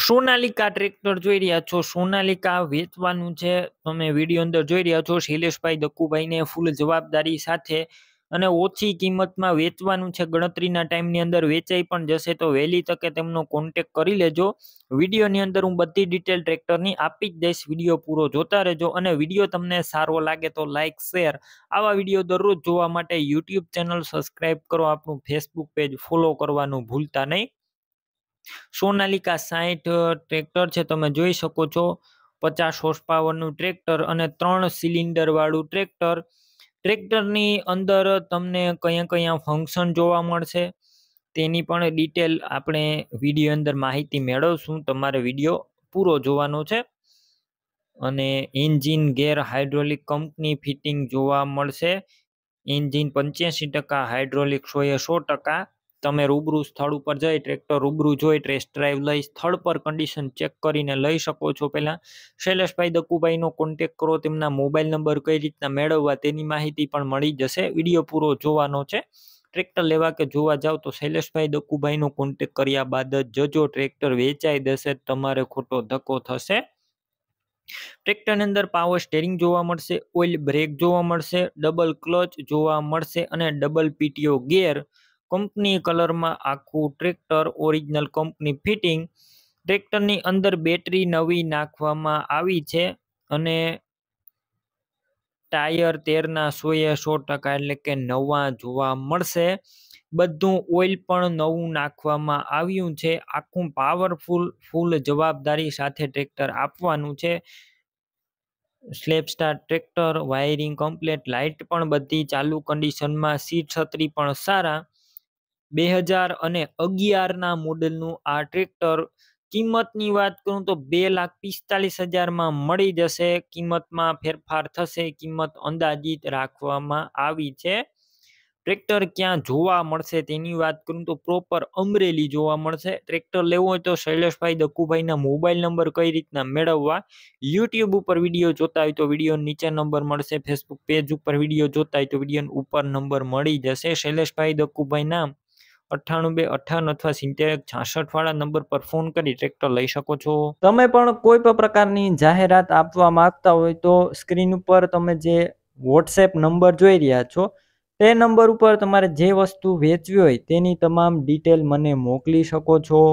Sonalika tractor જોઈ રહ્યા છો સોનાલિકા વેચવાનું છે તમે વિડીયો અંદર જોઈ રહ્યા છો શૈલેષભાઈ દક્કુભાઈને ફૂલ જવાબદારી સાથે અને ઓછી કિંમતમાં વેચવાનું છે ગણતરીના ટાઈમની અંદર વેચાઈ પણ જશે તો વહેલી તકે તેમનો કોન્ટેક કરી લેજો વિડીયોની અંદર હું બધી ડિટેલ ટ્રેક્ટરની આપી જ દઈશ વિડીયો પૂરો જોતા રહેજો અને વિડીયો તમને સારો લાગે તો લાઇક શેર આવા વિડીયો દરરોજ જોવા માટે યુટ્યુબ ચેનલ સબસ્ક્રાઈબ કરો આપણું ફેસબુક પેજ ફોલો કરવાનું ભૂલતા નહીં સોનાલિકા સાહીઠ ટ્રેક્ટર છે તમે જોઈ શકો છો પચાસ હોર્સ પાવરનું ટ્રેક્ટર અને ત્રણ સિલિન્ડરવાળું ટ્રેક્ટર ટ્રેક્ટરની અંદર તમને કયા કયા ફંક્શન જોવા મળશે તેની પણ ડિટેલ આપણે વિડીયો અંદર માહિતી મેળવશું તમારે વિડીયો પૂરો જોવાનો છે અને engine gear hydraulic company fitting જોવા મળશે એન્જિન પંચ્યાસી ટકા હાઇડ્રોલિક સોએ સો ટકા તમે રૂબરૂ સ્થળ ઉપર જઈ ટ્રેક્ટર રૂબરૂ જોઈ ટેસ્ટ ડ્રાઈવ લઈ સ્થળ પર કન્ડિશન ચેક કરીને લઈ શકો છો પહેલાં શૈલેષભાઈ દકુભાઈનો કોન્ટેક કરો તેમના મોબાઈલ નંબર કઈ રીતના મેળવવા તેની માહિતી પણ મળી જશે વિડીયો પૂરો જોવાનો છે ટ્રેક્ટર લેવા કે જોવા જાવ તો શૈલેષભાઈ દકુભાઈનો કોન્ટેક કર્યા બાદ જજો ટ્રેક્ટર વેચાઈ દેશે તમારે ખોટો ધક્કો થશે ટ્રેક્ટરની અંદર પાવર સ્ટેરિંગ જોવા મળશે ઓઇલ બ્રેક જોવા મળશે ડબલ ક્લચ જોવા મળશે અને ડબલ પીટીઓ ગેર કંપની કલરમાં આખું ટ્રેક્ટર ઓરિજિનલ કંપની ફિટિંગ ટ્રેક્ટરની અંદર બેટરી નવી નાખવામાં આવી છે અને ટાયર તેરના સોએ સો ટકા એટલે કે નવા જોવા મળશે બધું ઓઇલ પણ નવું નાખવામાં આવ્યું છે આખું પાવરફુલ ફૂલ જવાબદારી સાથે ટ્રેક્ટર આપવાનું છે સ્લેપસ્ટાર ટ્રેક્ટર વાયરિંગ કમ્પ્લેટ લાઇટ પણ બધી ચાલુ કન્ડિશનમાં સીટ છત્રી પણ સારા બે હજાર અને અગિયારના મોડેલનું આ ટ્રેક્ટર કિંમતની વાત કરું તો બે લાખ પિસ્તાલીસ હજારમાં મળી જશે કિંમતમાં ફેરફાર થશે કિંમત અંદાજિત રાખવામાં આવી છે ટ્રેક્ટર ક્યાં જોવા મળશે તેની વાત કરું તો પ્રોપર અમરેલી જોવા મળશે ટ્રેક્ટર લેવો હોય તો શૈલેષભાઈ દક્કુભાઈના મોબાઈલ નંબર કઈ રીતના મેળવવા યુટ્યુબ ઉપર વિડીયો જોતા હોય તો વિડીયો નીચે નંબર મળશે ફેસબુક પેજ ઉપર વિડીયો જોતા હોય તો વિડીયો ઉપર નંબર મળી જશે શૈલેષભાઈ દક્કુભાઈના અઠ્ઠાણું બે અઠ્ઠાવન અથવા સિત્તેર છાસઠ વાળા નંબર પર ફોન કરી ટ્રેક્ટર લઈ શકો છો તમે પણ કોઈ પણ પ્રકારની જાહેરાત આપવા માંગતા હોય તો સ્ક્રીન ઉપર તમે જે વોટ્સએપ નંબર જોઈ રહ્યા છો તે નંબર ઉપર તમારે જે વસ્તુ વેચવી હોય તેની તમામ ડિટેલ મને મોકલી શકો છો